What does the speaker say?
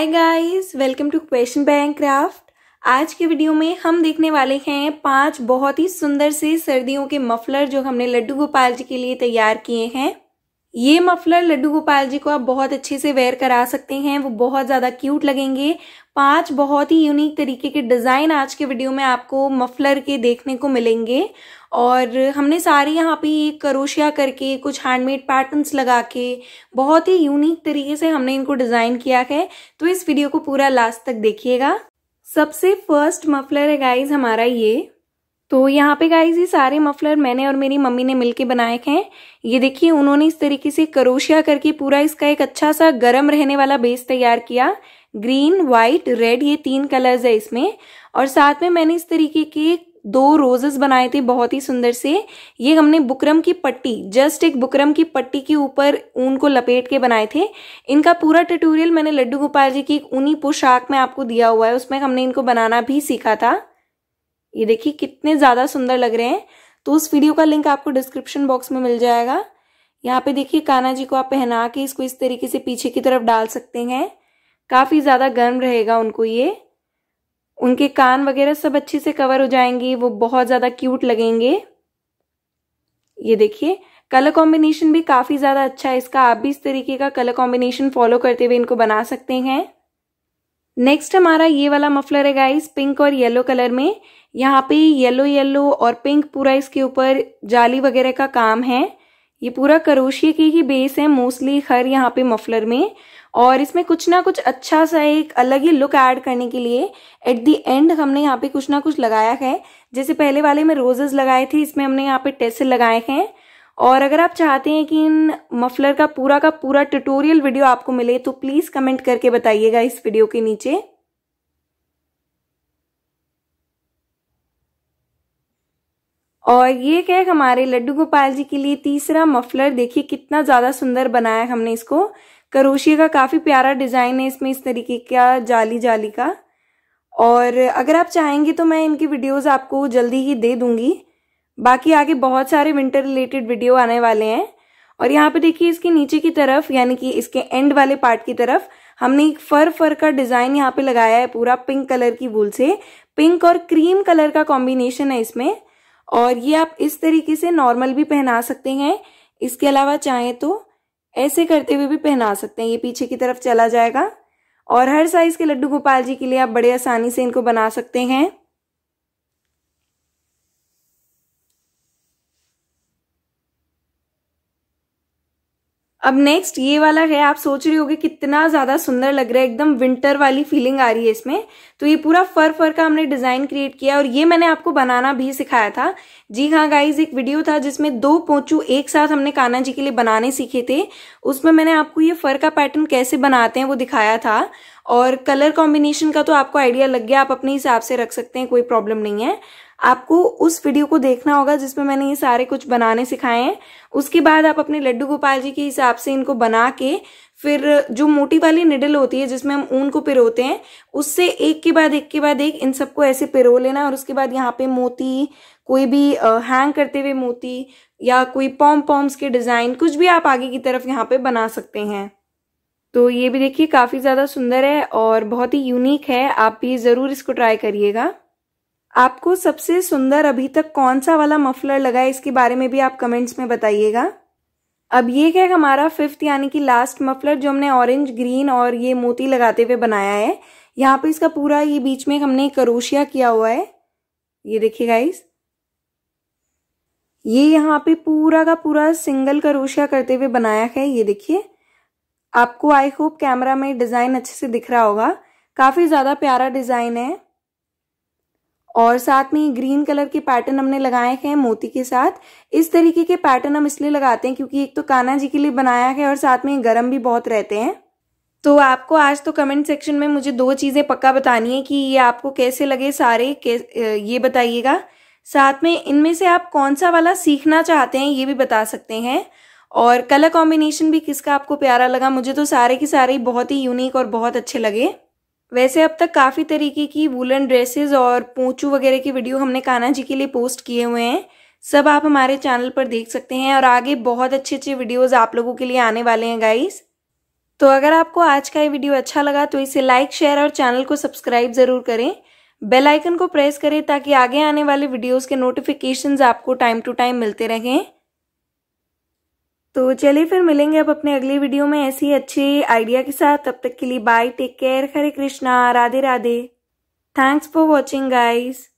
hi guys welcome to Question Bank Craft आज के video में हम देखने वाले हैं पांच बहुत ही सुंदर से सर्दियों के मफलर जो हमने लड्डू गोपाल जी के लिए तैयार किए हैं ये मफलर लड्डू गोपाल जी को आप बहुत अच्छे से वेयर करा सकते हैं वो बहुत ज़्यादा क्यूट लगेंगे पांच बहुत ही यूनिक तरीके के डिज़ाइन आज के वीडियो में आपको मफलर के देखने को मिलेंगे और हमने सारे यहाँ पे करोशिया करके कुछ हैंडमेड पैटर्न्स लगा के बहुत ही यूनिक तरीके से हमने इनको डिज़ाइन किया है तो इस वीडियो को पूरा लास्ट तक देखिएगा सबसे फर्स्ट मफलर है गाइज हमारा ये तो यहाँ पे गाइज ये सारे मफलर मैंने और मेरी मम्मी ने मिलके बनाए थे ये देखिए उन्होंने इस तरीके से करोशिया करके पूरा इसका एक अच्छा सा गर्म रहने वाला बेस तैयार किया ग्रीन व्हाइट रेड ये तीन कलर्स है इसमें और साथ में मैंने इस तरीके के दो रोजेस बनाए थे बहुत ही सुंदर से ये हमने बुकरम की पट्टी जस्ट एक बुकरम की पट्टी के ऊपर ऊन को लपेट के बनाए थे इनका पूरा ट्यूटोरियल मैंने लड्डू गोपाल जी की एक ऊनी पोशाक में आपको दिया हुआ है उसमें हमने इनको बनाना भी सीखा था ये देखिए कितने ज़्यादा सुंदर लग रहे हैं तो उस वीडियो का लिंक आपको डिस्क्रिप्शन बॉक्स में मिल जाएगा यहाँ पे देखिए काना जी को आप पहना के इसको इस तरीके से पीछे की तरफ डाल सकते हैं काफ़ी ज़्यादा गर्म रहेगा उनको ये उनके कान वगैरह सब अच्छे से कवर हो जाएंगे वो बहुत ज़्यादा क्यूट लगेंगे ये देखिए कलर कॉम्बिनेशन भी काफ़ी ज़्यादा अच्छा है इसका आप भी इस तरीके का कलर कॉम्बिनेशन फॉलो करते हुए इनको बना सकते हैं नेक्स्ट हमारा ये वाला मफलर है गाइस पिंक और येलो कलर में यहाँ पे येलो येलो और पिंक पूरा इसके ऊपर जाली वगैरह का काम है ये पूरा करोशिया की ही बेस है मोस्टली हर यहाँ पे मफलर में और इसमें कुछ ना कुछ अच्छा सा एक अलग ही लुक ऐड करने के लिए एट दी एंड हमने यहाँ पे कुछ ना कुछ लगाया है जैसे पहले वाले में रोजेस लगाए थे इसमें हमने यहाँ पे टेसल लगाए हैं और अगर आप चाहते हैं कि इन मफलर का पूरा का पूरा ट्यूटोरियल वीडियो आपको मिले तो प्लीज़ कमेंट करके बताइएगा इस वीडियो के नीचे और ये है हमारे लड्डू गोपाल जी के लिए तीसरा मफलर देखिए कितना ज़्यादा सुंदर बनाया हमने इसको करोशिया का काफ़ी प्यारा डिज़ाइन है इसमें इस तरीके का जाली जाली का और अगर आप चाहेंगे तो मैं इनकी वीडियोस आपको जल्दी ही दे दूंगी बाकी आगे बहुत सारे विंटर रिलेटेड वीडियो आने वाले हैं और यहाँ पे देखिए इसके नीचे की तरफ यानी कि इसके एंड वाले पार्ट की तरफ हमने एक फर फर का डिजाइन यहाँ पे लगाया है पूरा पिंक कलर की वूल से पिंक और क्रीम कलर का कॉम्बिनेशन है इसमें और ये आप इस तरीके से नॉर्मल भी पहना सकते हैं इसके अलावा चाहें तो ऐसे करते हुए भी पहना सकते हैं ये पीछे की तरफ चला जाएगा और हर साइज के लड्डू गोपाल जी के लिए आप बड़े आसानी से इनको बना सकते हैं अब नेक्स्ट ये वाला है आप सोच रहे होगे कितना ज्यादा सुंदर लग रहा है एकदम विंटर वाली फीलिंग आ रही है इसमें तो ये पूरा फर फर का हमने डिजाइन क्रिएट किया और ये मैंने आपको बनाना भी सिखाया था जी हाँ गाइज एक वीडियो था जिसमें दो पोचू एक साथ हमने कान्हा जी के लिए बनाने सीखे थे उसमें मैंने आपको ये फर का पैटर्न कैसे बनाते हैं वो दिखाया था और कलर कॉम्बिनेशन का तो आपको आइडिया लग गया आप अपने हिसाब से रख सकते हैं कोई प्रॉब्लम नहीं है आपको उस वीडियो को देखना होगा जिसमें मैंने ये सारे कुछ बनाने सिखाए हैं उसके बाद आप अपने लड्डू गोपाल जी के हिसाब से इनको बना के फिर जो मोटी वाली निडल होती है जिसमें हम ऊन को पिरोते हैं उससे एक के बाद एक के बाद एक इन सबको ऐसे पिरो लेना और उसके बाद यहाँ पे मोती कोई भी हैंग करते हुए मोती या कोई पॉम पॉम्स के डिज़ाइन कुछ भी आप आगे की तरफ यहाँ पे बना सकते हैं तो ये भी देखिए काफ़ी ज़्यादा सुंदर है और बहुत ही यूनिक है आप भी ज़रूर इसको ट्राई करिएगा आपको सबसे सुंदर अभी तक कौन सा वाला मफलर लगा है इसके बारे में भी आप कमेंट्स में बताइएगा अब ये है हमारा फिफ्थ यानी कि लास्ट मफलर जो हमने ऑरेंज ग्रीन और ये मोती लगाते हुए बनाया है यहाँ पे इसका पूरा ये बीच में हमने करोशिया किया हुआ है ये देखिए गाइस ये यहाँ पे पूरा का पूरा सिंगल करोशिया करते हुए बनाया है ये देखिए आपको आई होप कैमरा में डिज़ाइन अच्छे से दिख रहा होगा काफ़ी ज़्यादा प्यारा डिज़ाइन है और साथ में ग्रीन कलर के पैटर्न हमने लगाए हैं मोती के साथ इस तरीके के पैटर्न हम इसलिए लगाते हैं क्योंकि एक तो कान्हा जी के लिए बनाया है और साथ में गर्म भी बहुत रहते हैं तो आपको आज तो कमेंट सेक्शन में मुझे दो चीज़ें पक्का बतानी है कि ये आपको कैसे लगे सारे ये बताइएगा साथ में इनमें से आप कौन सा वाला सीखना चाहते हैं ये भी बता सकते हैं और कलर कॉम्बिनेशन भी किसका आपको प्यारा लगा मुझे तो सारे के सारे बहुत ही यूनिक और बहुत अच्छे लगे वैसे अब तक काफ़ी तरीके की वुलन ड्रेसेस और पोंचू वगैरह की वीडियो हमने कान्हा जी के लिए पोस्ट किए हुए हैं सब आप हमारे चैनल पर देख सकते हैं और आगे बहुत अच्छे अच्छे वीडियोज़ आप लोगों के लिए आने वाले हैं गाइस तो अगर आपको आज का ये वीडियो अच्छा लगा तो इसे लाइक शेयर और चैनल को सब्सक्राइब ज़रूर करें बेल आइकन को प्रेस करें ताकि आगे आने वाले वीडियोस के नोटिफिकेशंस आपको टाइम टू टाइम मिलते रहें तो चलिए फिर मिलेंगे अब अपने अगली वीडियो में ऐसी अच्छी आइडिया के साथ तब तक के लिए bye take care Hare Krishna Radhe Radhe thanks for watching guys